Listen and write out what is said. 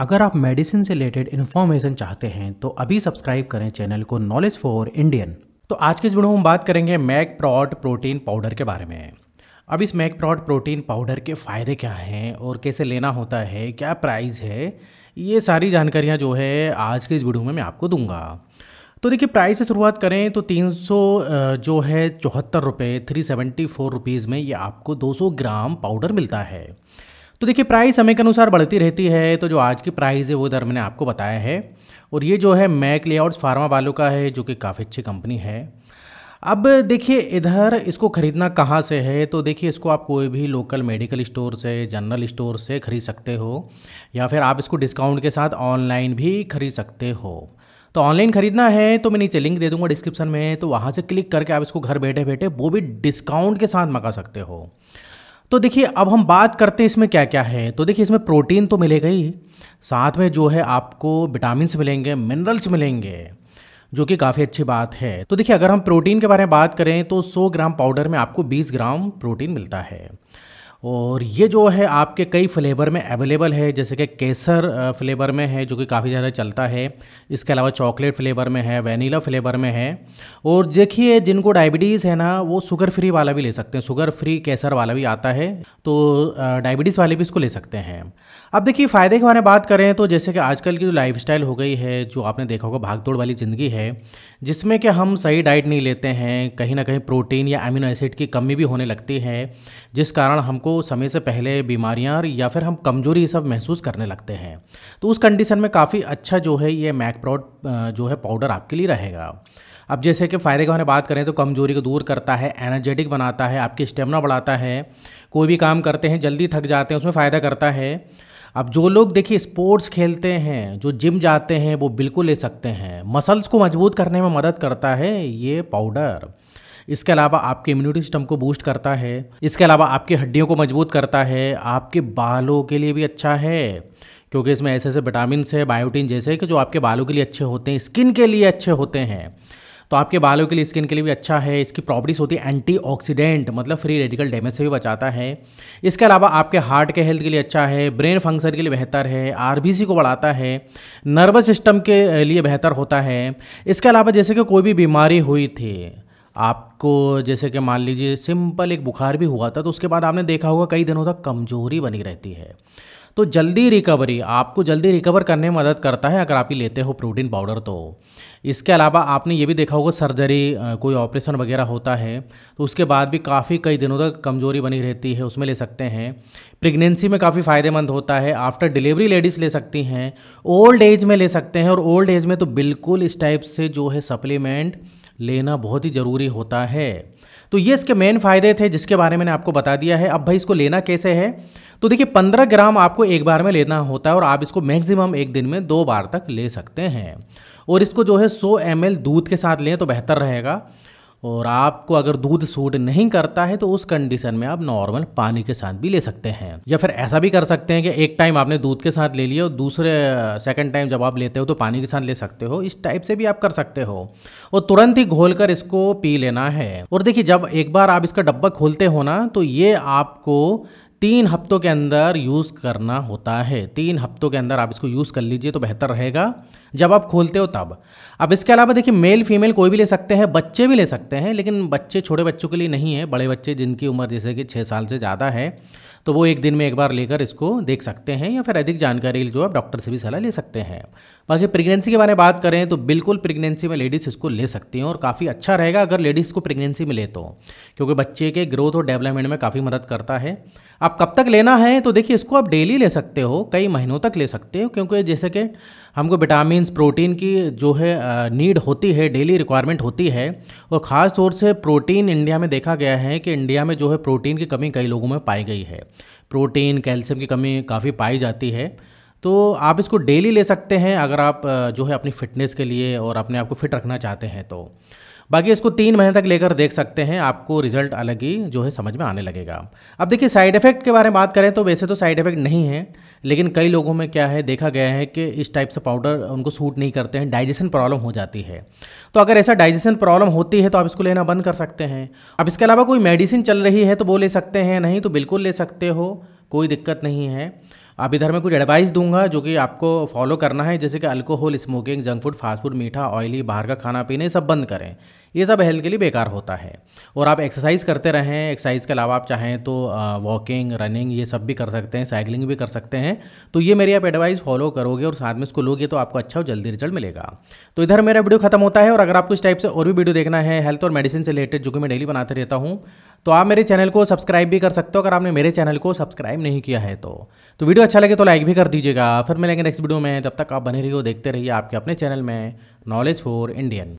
अगर आप मेडिसिन से रिलेटेड इन्फॉर्मेशन चाहते हैं तो अभी सब्सक्राइब करें चैनल को नॉलेज फॉर इंडियन तो आज के इस वीडियो में हम बात करेंगे मैक प्रॉट प्रोटीन पाउडर के बारे में अब इस मैक प्रॉट प्रोटीन पाउडर के फ़ायदे क्या हैं और कैसे लेना होता है क्या प्राइस है ये सारी जानकारियाँ जो है आज के इस वीडियो में मैं आपको दूंगा तो देखिए प्राइस से शुरुआत करें तो 300 जो है चौहत्तर रुपये थ्री सेवेंटी फोर रुपीज़ में ये आपको 200 ग्राम पाउडर मिलता है तो देखिए प्राइस समय के अनुसार बढ़ती रहती है तो जो आज की प्राइस है वो इधर मैंने आपको बताया है और ये जो है मैक लेआउट्स फार्मा वालों का है जो कि काफ़ी अच्छी कंपनी है अब देखिए इधर इसको ख़रीदना कहाँ से है तो देखिए इसको आप कोई भी लोकल मेडिकल स्टोर से जनरल स्टोर से ख़रीद सकते हो या फिर आप इसको डिस्काउंट के साथ ऑनलाइन भी ख़रीद सकते हो तो ऑनलाइन खरीदना है तो मैं नीचे लिंक दे दूंगा डिस्क्रिप्शन में तो वहाँ से क्लिक करके आप इसको घर बैठे बैठे वो भी डिस्काउंट के साथ मंगा सकते हो तो देखिए अब हम बात करते हैं इसमें क्या क्या है तो देखिए इसमें प्रोटीन तो मिलेगा ही साथ में जो है आपको विटामिन मिलेंगे मिनरल्स मिलेंगे जो कि काफ़ी अच्छी बात है तो देखिए अगर हम प्रोटीन के बारे में बात करें तो 100 ग्राम पाउडर में आपको 20 ग्राम प्रोटीन मिलता है और ये जो है आपके कई फ्लेवर में अवेलेबल है जैसे कि केसर फ्लेवर में है जो कि काफ़ी ज़्यादा चलता है इसके अलावा चॉकलेट फ्लेवर में है वनीला फ्लेवर में है और देखिए जिनको डायबिटीज़ है ना वो शुगर फ्री वाला भी ले सकते हैं शुगर फ्री केसर वाला भी आता है तो डायबिटीज़ वाले भी इसको ले सकते हैं अब देखिए फ़ायदे के बारे में बात करें तो जैसे कि आजकल की जो लाइफ हो गई है जो आपने देखा होगा भागदौड़ वाली ज़िंदगी है जिसमें कि हम सही डाइट नहीं लेते हैं कहीं ना कहीं प्रोटीन या अमीनो एसिड की कमी भी होने लगती है जिस कारण हमको को समय से पहले बीमारियाँ या फिर हम कमजोरी सब महसूस करने लगते हैं तो उस कंडीशन में काफ़ी अच्छा जो है ये मैकप्रॉड जो है पाउडर आपके लिए रहेगा अब जैसे कि फ़ायदे की हमने बात करें तो कमजोरी को दूर करता है एनर्जेटिक बनाता है आपकी स्टेमिना बढ़ाता है कोई भी काम करते हैं जल्दी थक जाते हैं उसमें फ़ायदा करता है अब जो लोग देखिए स्पोर्ट्स खेलते हैं जो जिम जाते हैं वो बिल्कुल ले सकते हैं मसल्स को मजबूत करने में मदद करता है ये पाउडर इसके अलावा आपके इम्यूनिटी सिस्टम को बूस्ट करता है इसके अलावा आपकी हड्डियों को मजबूत करता है आपके बालों के लिए भी अच्छा है क्योंकि इसमें ऐसे ऐसे विटामिन है बायोटीन जैसे कि जो आपके बालों के लिए अच्छे होते हैं स्किन के लिए अच्छे होते हैं तो आपके बालों के लिए स्किन के लिए भी अच्छा है इसकी प्रॉपर्टीज़ होती है एंटीऑक्सीडेंट मतलब फ्री रेडिकल डैमेज से भी बचाता है इसके अलावा आपके हार्ट के हेल्थ के लिए अच्छा है ब्रेन फंक्शन के लिए बेहतर है आरबीसी को बढ़ाता है नर्वस सिस्टम के लिए बेहतर होता है इसके अलावा जैसे कि कोई भी बीमारी हुई थी आपको जैसे कि मान लीजिए सिंपल एक बुखार भी हुआ था तो उसके बाद आपने देखा होगा कई दिनों तक कमजोरी बनी रहती है तो जल्दी रिकवरी आपको जल्दी रिकवर करने में मदद करता है अगर आप ही लेते हो प्रोटीन पाउडर तो इसके अलावा आपने ये भी देखा होगा सर्जरी कोई ऑपरेशन वगैरह होता है तो उसके बाद भी काफ़ी कई दिनों तक कमजोरी बनी रहती है उसमें ले सकते हैं प्रेगनेंसी में काफ़ी फ़ायदेमंद होता है आफ्टर डिलीवरी लेडीज़ ले सकती हैं ओल्ड एज में ले सकते हैं और ओल्ड एज में तो बिल्कुल इस टाइप से जो है सप्लीमेंट लेना बहुत ही ज़रूरी होता है तो ये इसके मेन फायदे थे जिसके बारे में मैंने आपको बता दिया है अब भाई इसको लेना कैसे है तो देखिए पंद्रह ग्राम आपको एक बार में लेना होता है और आप इसको मैक्सिमम एक दिन में दो बार तक ले सकते हैं और इसको जो है सौ एम दूध के साथ लें तो बेहतर रहेगा और आपको अगर दूध सूट नहीं करता है तो उस कंडीशन में आप नॉर्मल पानी के साथ भी ले सकते हैं या फिर ऐसा भी कर सकते हैं कि एक टाइम आपने दूध के साथ ले लिया और दूसरे सेकंड टाइम जब आप लेते हो तो पानी के साथ ले सकते हो इस टाइप से भी आप कर सकते हो और तुरंत ही घोल कर इसको पी लेना है और देखिए जब एक बार आप इसका डब्बा खोलते हो ना तो ये आपको तीन हफ्तों के अंदर यूज़ करना होता है तीन हफ्तों के अंदर आप इसको यूज़ कर लीजिए तो बेहतर रहेगा जब आप खोलते हो तब अब इसके अलावा देखिए मेल फीमेल कोई भी ले सकते हैं बच्चे भी ले सकते हैं लेकिन बच्चे छोटे बच्चों के लिए नहीं है बड़े बच्चे जिनकी उम्र जैसे कि छः साल से ज़्यादा है तो वो एक दिन में एक बार लेकर इसको देख सकते हैं या फिर अधिक जानकारी जो आप डॉक्टर से भी सलाह ले सकते हैं बाकी प्रेगनेंसी के बारे में बात करें तो बिल्कुल प्रेगनेंसी में लेडीज़ इसको ले सकती हैं और काफ़ी अच्छा रहेगा अगर लेडीज़ को प्रेगनेंसी में ले तो क्योंकि बच्चे के ग्रोथ और डेवलपमेंट में काफ़ी मदद करता है आप कब तक लेना है तो देखिए इसको आप डेली ले सकते हो कई महीनों तक ले सकते हो क्योंकि जैसे कि हमको विटामिन प्रोटीन की जो है नीड होती है डेली रिक्वायरमेंट होती है और ख़ास तौर से प्रोटीन इंडिया में देखा गया है कि इंडिया में जो है प्रोटीन की कमी कई लोगों में पाई गई है प्रोटीन कैल्शियम की कमी काफ़ी पाई जाती है तो आप इसको डेली ले सकते हैं अगर आप जो है अपनी फिटनेस के लिए और अपने आप को फिट रखना चाहते हैं तो बाकी इसको तीन महीने तक लेकर देख सकते हैं आपको रिजल्ट अलग ही जो है समझ में आने लगेगा अब देखिए साइड इफेक्ट के बारे में बात करें तो वैसे तो साइड इफेक्ट नहीं है लेकिन कई लोगों में क्या है देखा गया है कि इस टाइप से पाउडर उनको सूट नहीं करते हैं डाइजेशन प्रॉब्लम हो जाती है तो अगर ऐसा डाइजेशन प्रॉब्लम होती है तो आप इसको लेना बंद कर सकते हैं अब इसके अलावा कोई मेडिसिन चल रही है तो वो ले सकते हैं नहीं तो बिल्कुल ले सकते हो कोई दिक्कत नहीं है आप इधर में कुछ एडवाइस दूंगा जो कि आपको फॉलो करना है जैसे कि alcohol smoking junk food fast food मीठा ऑयली बाहर का खाना पीने सब बंद करें ये सब हेल्थ के लिए बेकार होता है और आप एक्सरसाइज करते रहें एक्सरसाइज के अलावा आप चाहें तो वॉकिंग रनिंग ये सब भी कर सकते हैं साइकिलिंग भी कर सकते हैं तो ये मेरी आप एडवाइस फॉलो करोगे और साथ में इसको लोगे तो आपको अच्छा और जल्दी रिजल्ट मिलेगा तो इधर मेरा वीडियो खत्म होता है और अगर आपको इस टाइप से और भी वीडियो देखना है हेल्थ और मेडिसिन से रिलेटेड जो कि मैं डेली बनाते रहता हूँ तो आप मेरे चैनल को सब्सक्राइब भी कर सकते हो अगर आपने मेरे चैनल को सब्सक्राइब नहीं किया है तो तो वीडियो अच्छा लगे तो लाइक भी कर दीजिएगा फिर मिलेंगे नेक्स्ट वीडियो में तब तक आप बने रहिए देखते रहिए आपके अपने चैनल में नॉलेज फॉर इंडियन